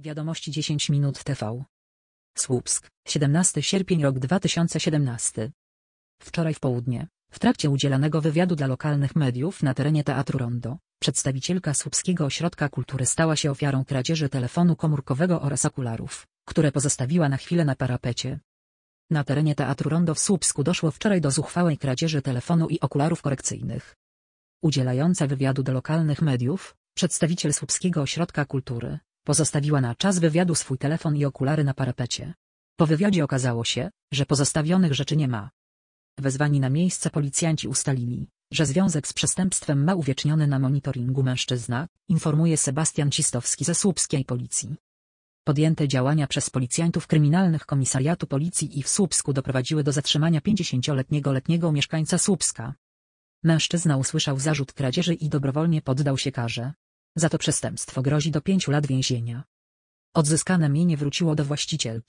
Wiadomości 10 minut TV. Słupsk, 17 sierpień rok 2017. Wczoraj w południe, w trakcie udzielanego wywiadu dla lokalnych mediów na terenie Teatru Rondo, przedstawicielka Słupskiego Ośrodka Kultury stała się ofiarą kradzieży telefonu komórkowego oraz okularów, które pozostawiła na chwilę na parapecie. Na terenie Teatru Rondo w Słupsku doszło wczoraj do zuchwałej kradzieży telefonu i okularów korekcyjnych. Udzielająca wywiadu do lokalnych mediów, przedstawiciel Słupskiego Ośrodka Kultury, Pozostawiła na czas wywiadu swój telefon i okulary na parapecie. Po wywiadzie okazało się, że pozostawionych rzeczy nie ma. Wezwani na miejsce policjanci ustalili, że związek z przestępstwem ma uwieczniony na monitoringu mężczyzna, informuje Sebastian Cistowski ze słupskiej policji. Podjęte działania przez policjantów kryminalnych Komisariatu Policji i w Słupsku doprowadziły do zatrzymania 50-letniego letniego mieszkańca Słupska. Mężczyzna usłyszał zarzut kradzieży i dobrowolnie poddał się karze. Za to przestępstwo grozi do pięciu lat więzienia. Odzyskane mienie wróciło do właścicielki.